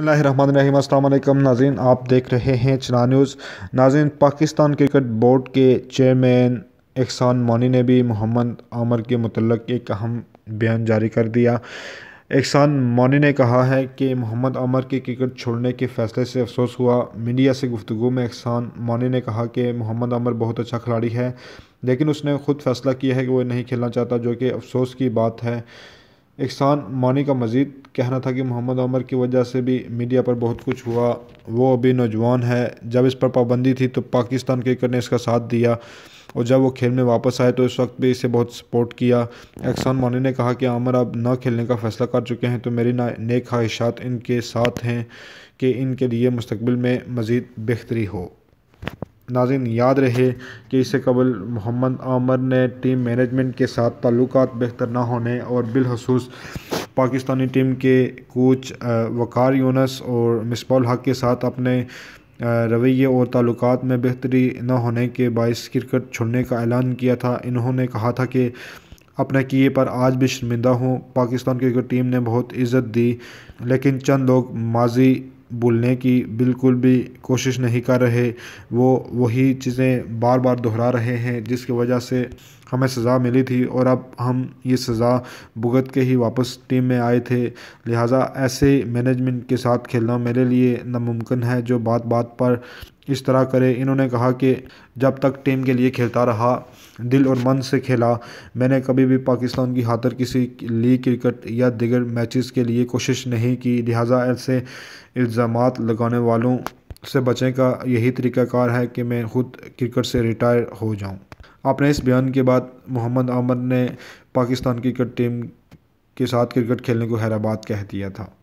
अल्लाम नाजीन आप देख रहे हैं चना न्यूज़ नाजीन पाकिस्तान क्रिकेट बोर्ड के चेयरमैन एहसान मोनी ने भी मोहम्मद आमर के मतलब एक अहम बयान जारी कर दिया एहसान मोनी ने कहा है कि मोहम्मद आमर के क्रिकेट छोड़ने के फैसले से अफसोस हुआ मीडिया से गुफ्तु में एहसान मोनी ने कहा कि मोहम्मद आमर बहुत अच्छा खिलाड़ी है लेकिन उसने खुद फैसला किया है कि वह नहीं खेलना चाहता जो कि अफसोस की बात है इकसान मानी का मज़ीद कहना था कि मोहम्मद अमर की वजह से भी मीडिया पर बहुत कुछ हुआ वो अभी नौजवान है जब इस पर पाबंदी थी तो पाकिस्तान क्रिकेट ने इसका साथ दिया और जब वो खेल में वापस आए तो इस वक्त भी इसे बहुत सपोर्ट किया एहसान मानी ने कहा कि आमर अब ना खेलने का फैसला कर चुके हैं तो मेरी ना नेक ख्वाहिशात इनके साथ हैं कि इनके लिए मुस्तबिल में मज़ीद बेहतरी हो नाजिन याद रहे कि इससे कबल मोहम्मद आमर ने टीम मैनेजमेंट के साथ ताल्लुक बेहतर ना होने और बिलखसूस पाकिस्तानी टीम के कोच वक़ार यूनस और मिसबाल हक के साथ अपने रवैये और ताल्लुक में बेहतरी न होने के बायस क्रिकेट छोड़ने का ऐलान किया था इन्होंने कहा था कि अपने किए पर आज भी शर्मिंदा हूँ पाकिस्तान क्रिकेट टीम ने बहुत इज़्ज़त दी लेकिन चंद लोग माजी भूलने की बिल्कुल भी कोशिश नहीं कर रहे वो वही चीज़ें बार बार दोहरा रहे हैं जिसकी वजह से हमें सज़ा मिली थी और अब हम ये सज़ा भुगत के ही वापस टीम में आए थे लिहाजा ऐसे मैनेजमेंट के साथ खेलना मेरे लिए नामुमकिन है जो बात बात पर इस तरह करे इन्होंने कहा कि जब तक टीम के लिए खेलता रहा दिल और मन से खेला मैंने कभी भी पाकिस्तान की खातर किसी लीग क्रिकेट या दिगर मैचेस के लिए कोशिश नहीं की लिहाजा ऐसे इल्ज़ाम लगाने वालों से बचने का यही तरीक़ाकार है कि मैं ख़ुद क्रिकेट से रिटायर हो जाऊं अपने इस बयान के बाद मोहम्मद अमर ने पाकिस्तान क्रिकेट टीम के साथ क्रिकेट खेलने को हैदराबाद कह दिया था